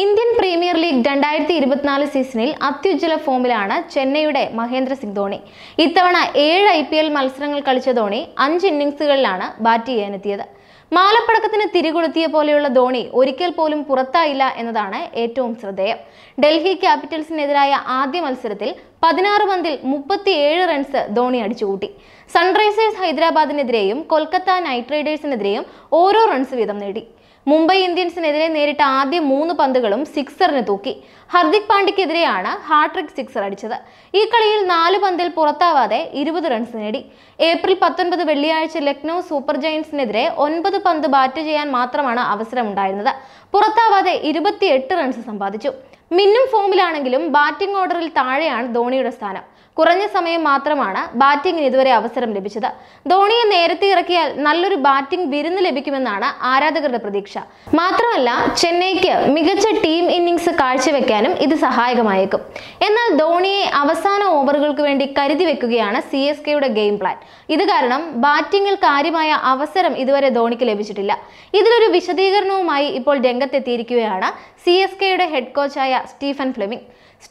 Indian premier league രണ്ടായിരത്തി ഇരുപത്തിനാല് സീസണിൽ അത്യുജ്വല ഫോമിലാണ് ചെന്നൈയുടെ മഹേന്ദ്ര സിംഗ് ധോണി ഇത്തവണ ഏഴ് ഐ പി എൽ മത്സരങ്ങൾ കളിച്ച ധോണി അഞ്ച് ഇന്നിംഗ്സുകളിലാണ് ബാറ്റ് ചെയ്യാനെത്തിയത് മാലപ്പടക്കത്തിന് തിരികൊളുത്തിയ പോലെയുള്ള ധോണി ഒരിക്കൽ പോലും പുറത്തായില്ല എന്നതാണ് ഏറ്റവും ശ്രദ്ധേയം ഡൽഹി ക്യാപിറ്റൽസിനെതിരായ ആദ്യ മത്സരത്തിൽ പതിനാറ് പന്തിൽ മുപ്പത്തിയേഴ് റൺസ് ധോണി അടിച്ചുകൂട്ടി സൺറൈസേഴ്സ് ഹൈദരാബാദിനെതിരെയും കൊൽക്കത്ത നൈറ്റ് റൈഡേഴ്സിനെതിരെയും ഓരോ റൺസ് വീതം നേടി മുംബൈ ഇന്ത്യൻസിനെതിരെ നേരിട്ട ആദ്യ മൂന്ന് പന്തുകളും സിക്സറിന് തൂക്കി ഹർദിക് പാണ്ഡ്യക്കെതിരെയാണ് ഹാട്രിക് സിക്സർ അടിച്ചത് ഈ കളിയിൽ നാല് പന്തിൽ പുറത്താവാതെ ഇരുപത് റൺസ് നേടി ഏപ്രിൽ പത്തൊൻപത് വെള്ളിയാഴ്ച ലക്നൗ സൂപ്പർ ജയൻസിനെതിരെ ഒൻപത് പന്ത് ബാറ്റ് ചെയ്യാൻ മാത്രമാണ് അവസരമുണ്ടായിരുന്നത് പുറത്താവാതെ ഇരുപത്തിയെട്ട് റൺസ് സമ്പാദിച്ചു മിന്നും ഫോമിലാണെങ്കിലും ബാറ്റിംഗ് ഓർഡറിൽ താഴെയാണ് ധോണിയുടെ സ്ഥാനം കുറഞ്ഞ സമയം മാത്രമാണ് ബാറ്റിംഗിന് ഇതുവരെ അവസരം ലഭിച്ചത് ധോണിയെ നേരത്തെ ഇറക്കിയാൽ നല്ലൊരു ബാറ്റിംഗ് വിരുന്ന് ലഭിക്കുമെന്നാണ് ആരാധകരുടെ പ്രതീക്ഷ മാത്രമല്ല ചെന്നൈക്ക് മികച്ച ടീം ഇന്നിംഗ്സ് കാഴ്ചവെക്കാനും ഇത് സഹായകമായേക്കും എന്നാൽ ധോണിയെ അവസാന ഓവറുകൾക്ക് വേണ്ടി കരുതി വെക്കുകയാണ് സി എസ് കെയുടെ ഗെയിം പ്ലാൻ ഇത് കാരണം ബാറ്റിംഗിൽ കാര്യമായ അവസരം ഇതുവരെ ധോണിക്ക് ലഭിച്ചിട്ടില്ല ഇതിലൊരു വിശദീകരണവുമായി ഇപ്പോൾ രംഗത്തെത്തിയിരിക്കുകയാണ് സി എസ് കെയുടെ ഹെഡ് കോച്ചായ സ്റ്റീഫൻ ഫ്ലെമിംഗ്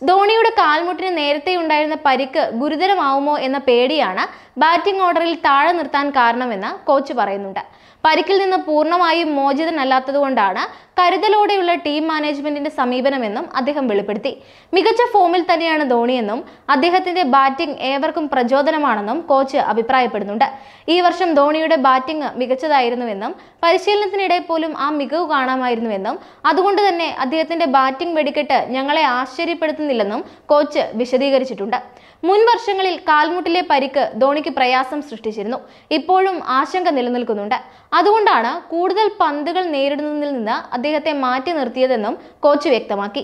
ധോണിയുടെ കാൽമുട്ടിന് നേരത്തെ ഉണ്ടായിരുന്ന പരിക്ക് ഗുരുതരമാവുമോ എന്ന പേടിയാണ് ബാറ്റിംഗ് ഓർഡറിൽ താഴെ നിർത്താൻ കാരണമെന്ന് കോച്ച് പറയുന്നുണ്ട് പരിക്കിൽ നിന്ന് പൂർണ്ണമായും മോചിതനല്ലാത്തതുകൊണ്ടാണ് കരുതലോടെയുള്ള ടീം മാനേജ്മെന്റിന്റെ സമീപനമെന്നും അദ്ദേഹം വെളിപ്പെടുത്തി മികച്ച ഫോമിൽ തന്നെയാണ് ധോണിയെന്നും അദ്ദേഹത്തിന്റെ ബാറ്റിംഗ് ഏവർക്കും പ്രചോദനമാണെന്നും കോച്ച് അഭിപ്രായപ്പെടുന്നുണ്ട് ഈ വർഷം ധോണിയുടെ ബാറ്റിംഗ് മികച്ചതായിരുന്നുവെന്നും പരിശീലനത്തിനിടെ പോലും ആ മികവ് കാണാമായിരുന്നുവെന്നും അതുകൊണ്ട് തന്നെ അദ്ദേഹത്തിന്റെ ബാറ്റിംഗ് വെടിക്കെട്ട് ഞങ്ങളെ ആശ്ചര്യപ്പെടുത്തി കണ്ടെത്തുന്നില്ലെന്നും കോച്ച് വിശദീകരിച്ചിട്ടുണ്ട് മുൻ വർഷങ്ങളിൽ കാൽമുട്ടിലെ പരിക്ക് ധോണിക്ക് പ്രയാസം സൃഷ്ടിച്ചിരുന്നു ഇപ്പോഴും ആശങ്ക നിലനിൽക്കുന്നുണ്ട് അതുകൊണ്ടാണ് കൂടുതൽ പന്തുകൾ നേരിടുന്നതിൽ നിന്ന് അദ്ദേഹത്തെ മാറ്റി നിർത്തിയതെന്നും കോച്ച് വ്യക്തമാക്കി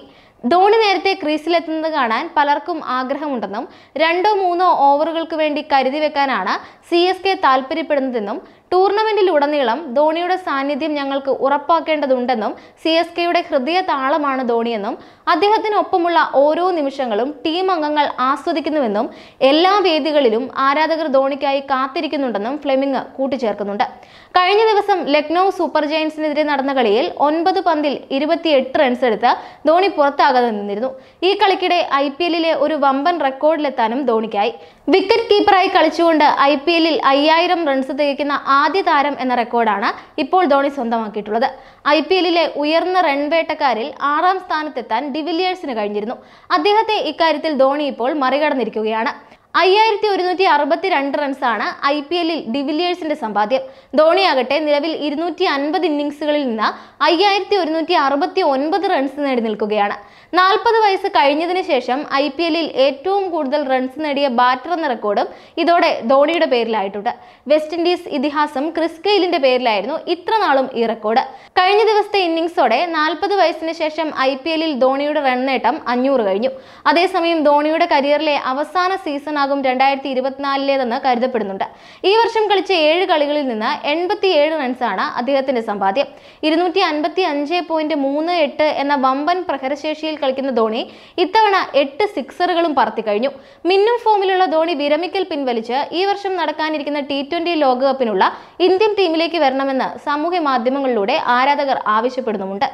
ധോണി നേരത്തെ ക്രീസിലെത്തുന്നത് കാണാൻ പലർക്കും ആഗ്രഹമുണ്ടെന്നും രണ്ടോ മൂന്നോ ഓവറുകൾക്ക് വേണ്ടി കരുതി വെക്കാനാണ് സി എസ് കെ താല്പര്യപ്പെടുന്നതെന്നും ടൂർണമെന്റിലുടനീളം ധോണിയുടെ സാന്നിധ്യം ഞങ്ങൾക്ക് ഉറപ്പാക്കേണ്ടതുണ്ടെന്നും സി എസ് കെയുടെ ഹൃദയ താളമാണ് ധോണിയെന്നും അദ്ദേഹത്തിനൊപ്പമുള്ള ഓരോ നിമിഷങ്ങളും ടീം അംഗങ്ങൾ ആസ്വദിക്കുന്നുവെന്നും എല്ലാ വേദികളിലും ആരാധകർ ധോണിക്കായി കാത്തിരിക്കുന്നുണ്ടെന്നും ഫ്ലെമിംഗ് കൂട്ടിച്ചേർക്കുന്നുണ്ട് കഴിഞ്ഞ ദിവസം ലക്നൗ സൂപ്പർ ജയൻസിനെതിരെ നടന്ന കളിയിൽ ഒൻപത് പന്തിൽ ഇരുപത്തിയെട്ട് റൺസ് എടുത്ത് ധോണി പുറത്താകാതെ നിന്നിരുന്നു ഈ കളിക്കിടെ ഐ പി എല്ലിലെ ഒരു വമ്പൻ റെക്കോർഡിലെത്താനും ധോണിക്കായി വിക്കറ്റ് കീപ്പറായി കളിച്ചുകൊണ്ട് ഐ പി എല്ലിൽ അയ്യായിരം റൺസ് തികയ്ക്കുന്ന ആദ്യ താരം എന്ന റെക്കോർഡാണ് ഇപ്പോൾ ധോണി സ്വന്തമാക്കിയിട്ടുള്ളത് ഐ പി എല്ലിലെ ഉയർന്ന റൺവേട്ടക്കാരിൽ ആറാം സ്ഥാനത്തെത്താൻ ഡിവില്ലിയേഴ്സിന് കഴിഞ്ഞിരുന്നു അദ്ദേഹത്തെ ഇക്കാര്യത്തിൽ ധോണി ഇപ്പോൾ മറികടന്നിരിക്കുകയാണ് അയ്യായിരത്തി ഒരുന്നൂറ്റി അറുപത്തി രണ്ട് റൺസാണ് ഐ പി എല്ലിൽ ഡിവിലിയേഴ്സിന്റെ സമ്പാദ്യം ധോണിയാകട്ടെ നിലവിൽ ഇരുന്നൂറ്റി അൻപത് ഇന്നിംഗ്സുകളിൽ നിന്ന് അയ്യായിരത്തി ഒരുന്നൂറ്റി അറുപത്തി ഒൻപത് റൺസ് നേടി നിൽക്കുകയാണ് നാൽപ്പത് വയസ്സ് കഴിഞ്ഞതിന് ശേഷം ഐ പി എല്ലിൽ ഏറ്റവും കൂടുതൽ റൺസ് നേടിയ ബാറ്റർ എന്ന റെക്കോർഡും ഇതോടെ ധോണിയുടെ പേരിലായിട്ടുണ്ട് വെസ്റ്റ് ഇൻഡീസ് ഇതിഹാസം ക്രിസ് കെയിലിന്റെ പേരിലായിരുന്നു ഇത്ര നാളും ഈ റെക്കോർഡ് കഴിഞ്ഞ ദിവസത്തെ ഇന്നിംഗ്സോടെ നാൽപ്പത് വയസ്സിന് ശേഷം ഐ പി എല്ലിൽ ധോണിയുടെ റൺ നേട്ടം അഞ്ഞൂറ് കഴിഞ്ഞു അതേസമയം ധോണിയുടെ കരിയറിലെ അവസാന സീസൺ വർഷമാകും രണ്ടായിരത്തി ഇരുപത്തിനാലിലേതെന്ന് കരുതപ്പെടുന്നുണ്ട് ഈ വർഷം കളിച്ച ഏഴ് കളികളിൽ നിന്ന് എൺപത്തിയേഴ് റൺസാണ് അദ്ദേഹത്തിന്റെ സമ്പാദ്യം ഇരുന്നൂറ്റി അൻപത്തി അഞ്ച് പോയിന്റ് മൂന്ന് എട്ട് എന്ന വമ്പൻ പ്രഹരശേഷിയിൽ കളിക്കുന്ന ധോണി ഇത്തവണ എട്ട് സിക്സറുകളും പറത്തി കഴിഞ്ഞു മിന്നും ഫോമിലുള്ള ധോണി വിരമിക്കൽ പിൻവലിച്ച് ഈ വർഷം നടക്കാനിരിക്കുന്ന ടി ട്വന്റി ലോകകപ്പിനുള്ള ഇന്ത്യൻ ടീമിലേക്ക് വരണമെന്ന് സാമൂഹ്യ മാധ്യമങ്ങളിലൂടെ ആരാധകർ ആവശ്യപ്പെടുന്നുമുണ്ട്